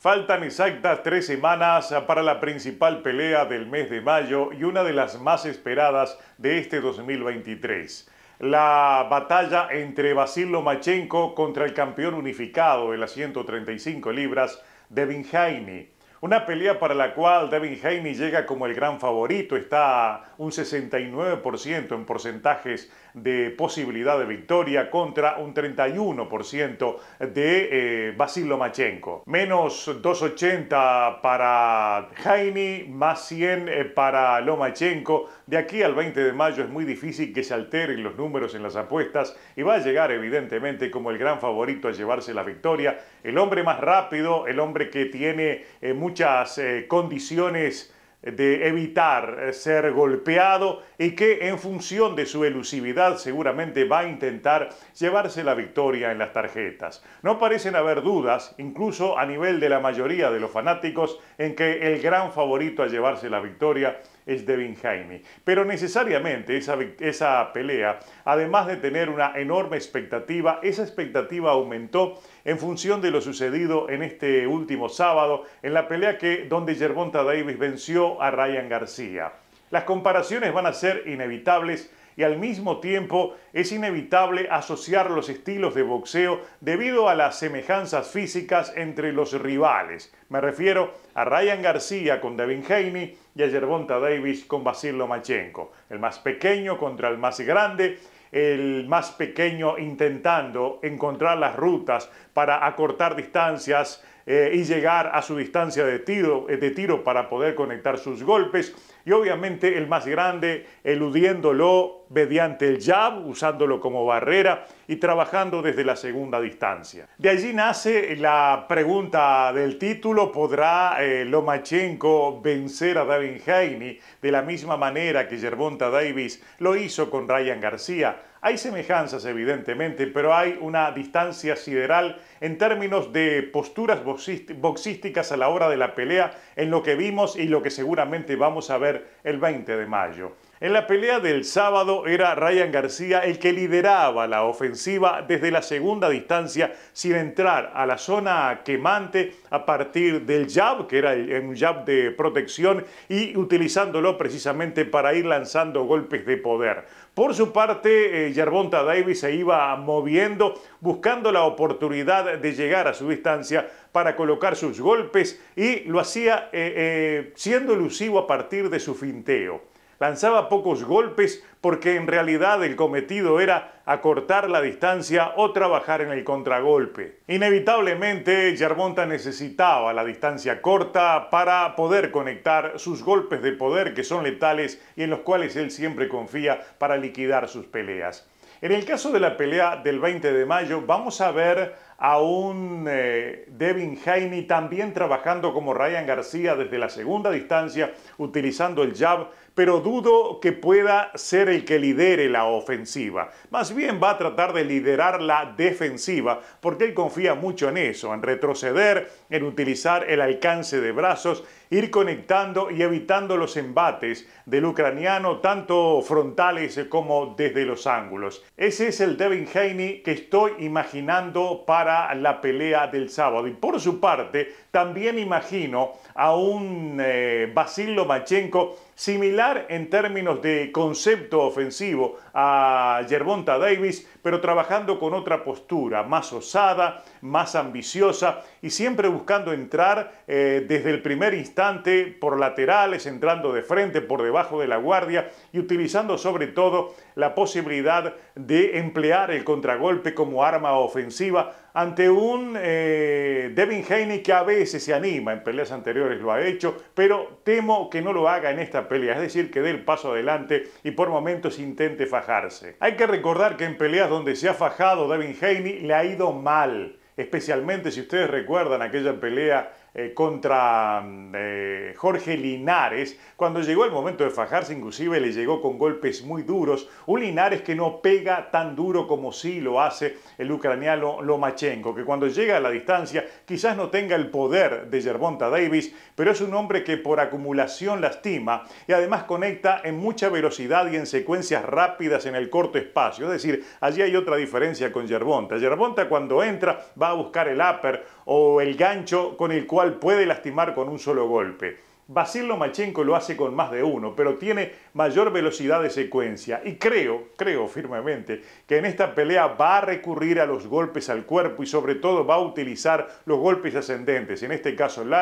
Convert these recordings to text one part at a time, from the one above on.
Faltan exactas tres semanas para la principal pelea del mes de mayo y una de las más esperadas de este 2023. La batalla entre Basil Lomachenko contra el campeón unificado de las 135 libras, Devin Haney. Una pelea para la cual Devin Haney llega como el gran favorito, está un 69% en porcentajes de posibilidad de victoria contra un 31% de eh, Basil Lomachenko. Menos 2.80 para Haney, más 100 eh, para Lomachenko. De aquí al 20 de mayo es muy difícil que se alteren los números en las apuestas y va a llegar evidentemente como el gran favorito a llevarse la victoria. El hombre más rápido, el hombre que tiene eh, muchas eh, condiciones de evitar eh, ser golpeado y que en función de su elusividad seguramente va a intentar llevarse la victoria en las tarjetas. No parecen haber dudas, incluso a nivel de la mayoría de los fanáticos, en que el gran favorito a llevarse la victoria es Devin Jaime. Pero necesariamente esa, pelea, además de tener una enorme expectativa, esa expectativa aumentó en función de lo sucedido en este último sábado, en la pelea que, donde Gervonta Davis venció a Ryan García. Las comparaciones van a ser inevitables y al mismo tiempo es inevitable asociar los estilos de boxeo debido a las semejanzas físicas entre los rivales. Me refiero a Ryan García con Devin Haney Yerbonta Davis con Basil Lomachenko. El más pequeño contra el más grande, el más pequeño intentando encontrar las rutas para acortar distancias eh, y llegar a su distancia de tiro, eh, de tiro para poder conectar sus golpes. Y obviamente el más grande eludiéndolo mediante el jab, usándolo como barrera y trabajando desde la segunda distancia. De allí nace la pregunta del título, ¿podrá eh, Lomachenko vencer a Devin Haney de la misma manera que Gervonta Davis lo hizo con Ryan García? Hay semejanzas, evidentemente, pero hay una distancia sideral en términos de posturas boxísticas a la hora de la pelea en lo que vimos y lo que seguramente vamos a ver el 20 de mayo. En la pelea del sábado era Ryan García el que lideraba la ofensiva desde la segunda distancia sin entrar a la zona quemante a partir del jab, que era un jab de protección, y utilizándolo precisamente para ir lanzando golpes de poder. Por su parte, eh, Yarbonta Davis se iba moviendo, buscando la oportunidad de llegar a su distancia para colocar sus golpes y lo hacía eh, eh, siendo elusivo a partir de su finteo lanzaba pocos golpes porque en realidad el cometido era acortar la distancia o trabajar en el contragolpe. Inevitablemente, Yarmonta necesitaba la distancia corta para poder conectar sus golpes de poder que son letales y en los cuales él siempre confía para liquidar sus peleas. En el caso de la pelea del 20 de mayo, vamos a ver a un eh, Devin Haney también trabajando como Ryan García desde la segunda distancia, utilizando el jab, pero dudo que pueda ser el que lidere la ofensiva. Más bien va a tratar de liderar la defensiva, porque él confía mucho en eso, en retroceder, en utilizar el alcance de brazos, ir conectando y evitando los embates del ucraniano, tanto frontales como desde los ángulos. Ese es el Devin Haney que estoy imaginando para la pelea del sábado. Y por su parte, también imagino a un basilio eh, Basil Lomachenko similar en términos de concepto ofensivo a Yerbonta Davis, pero trabajando con otra postura, más osada, más ambiciosa y siempre buscando entrar eh, desde el primer instante por laterales, entrando de frente, por debajo de la guardia y utilizando sobre todo la posibilidad de emplear el contragolpe como arma ofensiva ante un eh, Devin Haney que a veces se anima, en peleas anteriores lo ha hecho, pero temo que no lo haga en esta pelea, es decir, que dé el paso adelante y por momentos intente fajarse. Hay que recordar que en peleas donde se ha fajado Devin Haney le ha ido mal, especialmente si ustedes recuerdan aquella pelea eh, contra mm, eh, Jorge Linares. Cuando llegó el momento de fajarse, inclusive le llegó con golpes muy duros. Un Linares que no pega tan duro como sí lo hace el ucraniano Lomachenko, que cuando llega a la distancia quizás no tenga el poder de Yerbonta Davis, pero es un hombre que por acumulación lastima y además conecta en mucha velocidad y en secuencias rápidas en el corto espacio. Es decir, allí hay otra diferencia con Yerbonta Yerbonta cuando entra va a buscar el upper o el gancho con el cual puede lastimar con un solo golpe. Vasil Lomachenko lo hace con más de uno, pero tiene mayor velocidad de secuencia y creo, creo firmemente que en esta pelea va a recurrir a los golpes al cuerpo y sobre todo va a utilizar los golpes ascendentes, en este caso el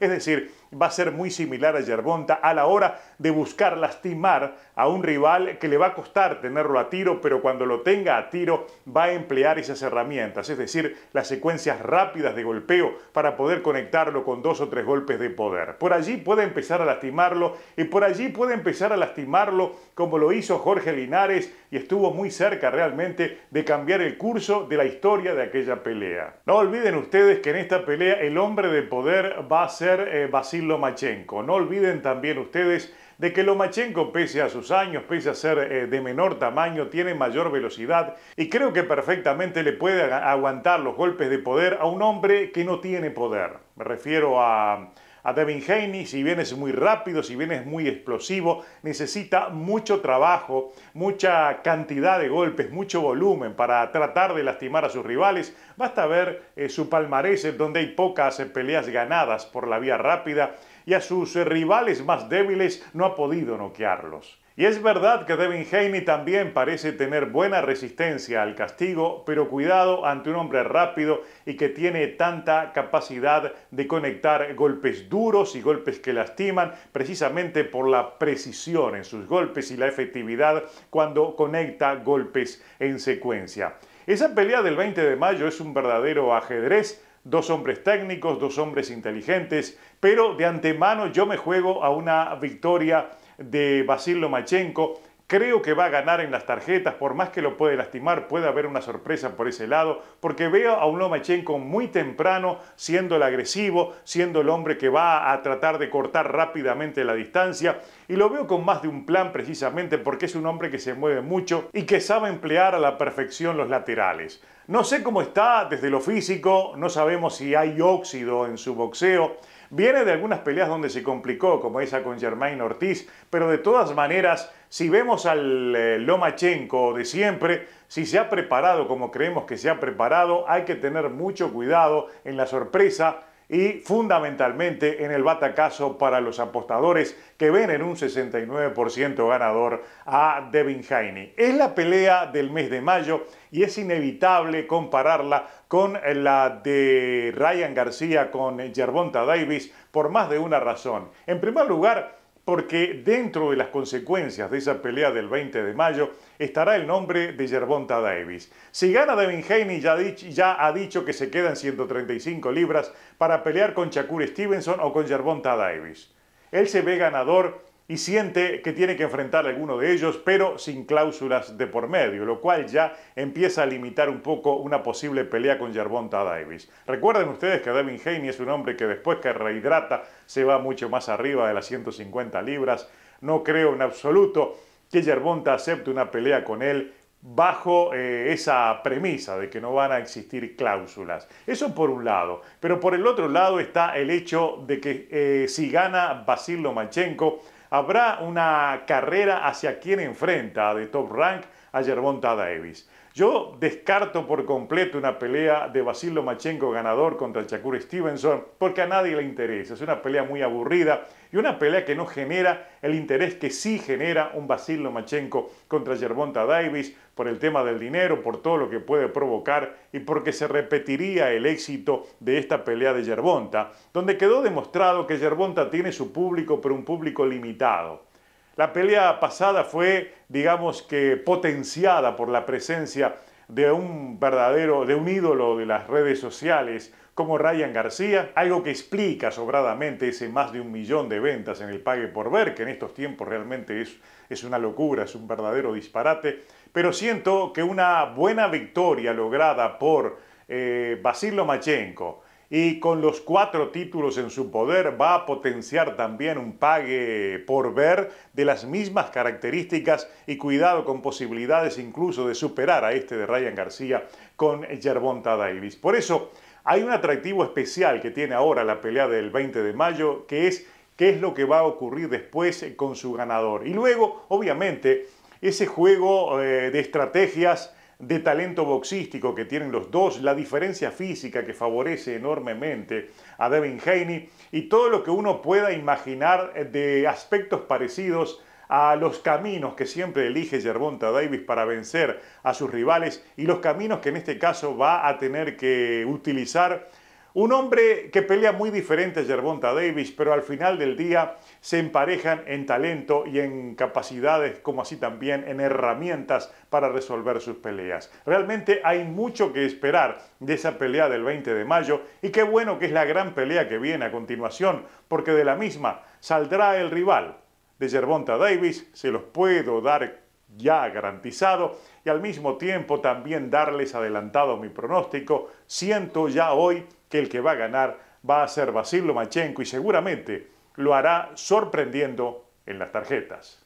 es decir, va a ser muy similar a Yerbonta a la hora de buscar lastimar a un rival que le va a costar tenerlo a tiro, pero cuando lo tenga a tiro va a emplear esas herramientas, es decir, las secuencias rápidas de golpeo para poder conectarlo con dos o tres golpes de poder. Por allí puede empezar a lastimarlo y por allí puede empezar a lastimarlo como lo hizo Jorge Linares y estuvo muy cerca realmente de cambiar el curso de la historia de aquella pelea. No olviden ustedes que en esta pelea el hombre de poder va a ser eh, Lomachenko. No olviden también ustedes de que Lomachenko, pese a sus años, pese a ser eh, de menor tamaño, tiene mayor velocidad y creo que perfectamente le puede aguantar los golpes de poder a un hombre que no tiene poder. Me refiero a a Devin Haney, si bien es muy rápido, si bien es muy explosivo, necesita mucho trabajo, mucha cantidad de golpes, mucho volumen para tratar de lastimar a sus rivales. Basta ver eh, su palmarés, donde hay pocas eh, peleas ganadas por la vía rápida, y a sus eh, rivales más débiles no ha podido noquearlos. Y es verdad que Devin Haney también parece tener buena resistencia al castigo, pero cuidado ante un hombre rápido y que tiene tanta capacidad de conectar golpes duros y golpes que lastiman, precisamente por la precisión en sus golpes y la efectividad cuando conecta golpes en secuencia. Esa pelea del 20 de mayo es un verdadero ajedrez dos hombres técnicos, dos hombres inteligentes, pero de antemano yo me juego a una victoria de Basilio Machenko. Creo que va a ganar en las tarjetas, por más que lo puede lastimar, puede haber una sorpresa por ese lado, porque veo a un Lomachenko muy temprano siendo el agresivo, siendo el hombre que va a tratar de cortar rápidamente la distancia, y lo veo con más de un plan precisamente porque es un hombre que se mueve mucho y que sabe emplear a la perfección los laterales. No sé cómo está desde lo físico, no sabemos si hay óxido en su boxeo, viene de algunas peleas donde se complicó, como esa con Germain Ortiz, pero de todas maneras, si vemos al eh, Lomachenko de siempre, si se ha preparado como creemos que se ha preparado, hay que tener mucho cuidado en la sorpresa y fundamentalmente en el batacazo para los apostadores que ven en un 69% ganador a Devin Haney. Es la pelea del mes de mayo y es inevitable compararla con la de Ryan García con Gervonta Davis por más de una razón. En primer lugar, porque dentro de las consecuencias de esa pelea del 20 de mayo estará el nombre de yerbonta Davis. Si gana Devin Haney, ya, ya, ha dicho que se quedan 135 libras para pelear con Shakur Stevenson o con Gervonta Davis. Él se ve ganador y siente que tiene que enfrentar a alguno de ellos, pero sin cláusulas de por medio, lo cual ya empieza a limitar un poco una posible pelea con Yerbonta Davis. Recuerden ustedes que Devin Haney es un hombre que después que rehidrata se va mucho más arriba de las 150 libras. No creo en absoluto que Yerbonta acepte una pelea con él bajo eh, esa premisa de que no van a existir cláusulas. Eso por un lado, pero por el otro lado está el hecho de que eh, si gana Basil Lomachenko, Habrá una carrera hacia quien enfrenta de top rank a Gervonta Davis. Yo descarto por completo una pelea de Basil Lomachenko ganador contra el Shakur Stevenson porque a nadie le interesa. Es una pelea muy aburrida y una pelea que no genera el interés que sí genera un Basil Lomachenko contra Yerbonta Davis por el tema del dinero, por todo lo que puede provocar y porque se repetiría el éxito de esta pelea de Yerbonta donde quedó demostrado que Yerbonta tiene su público pero un público limitado. La pelea pasada fue, digamos que, potenciada por la presencia de un verdadero, de un ídolo de las redes sociales como Ryan García, algo que explica sobradamente ese más de un millón de ventas en el pague por ver, que en estos tiempos realmente es, una locura, es un verdadero disparate, pero siento que una buena victoria lograda por eh, Machenko. Lomachenko, y con los cuatro títulos en su poder va a potenciar también un pague por ver de las mismas características y cuidado con posibilidades incluso de superar a este de Ryan García con Yerbonta Davis. Por eso hay un atractivo especial que tiene ahora la pelea del 20 de mayo que es qué es lo que va a ocurrir después con su ganador. Y luego, obviamente, ese juego eh, de estrategias de talento boxístico que tienen los dos, la diferencia física que favorece enormemente a Devin Haney y todo lo que uno pueda imaginar eh, de aspectos parecidos a los caminos que siempre elige Gervonta Davis para vencer a sus rivales y los caminos que en este caso va a tener que utilizar un hombre que pelea muy diferente a Gervonta Davis, pero al final del día se emparejan en talento y en capacidades, como así también en herramientas para resolver sus peleas. Realmente hay mucho que esperar de esa pelea del 20 de mayo y qué bueno que es la gran pelea que viene a continuación, porque de la misma saldrá el rival de Gervonta Davis, se los puedo dar ya garantizado y al mismo tiempo también darles adelantado mi pronóstico. Siento ya hoy que el que va a ganar va a ser Basil Lomachenko y seguramente lo hará sorprendiendo en las tarjetas.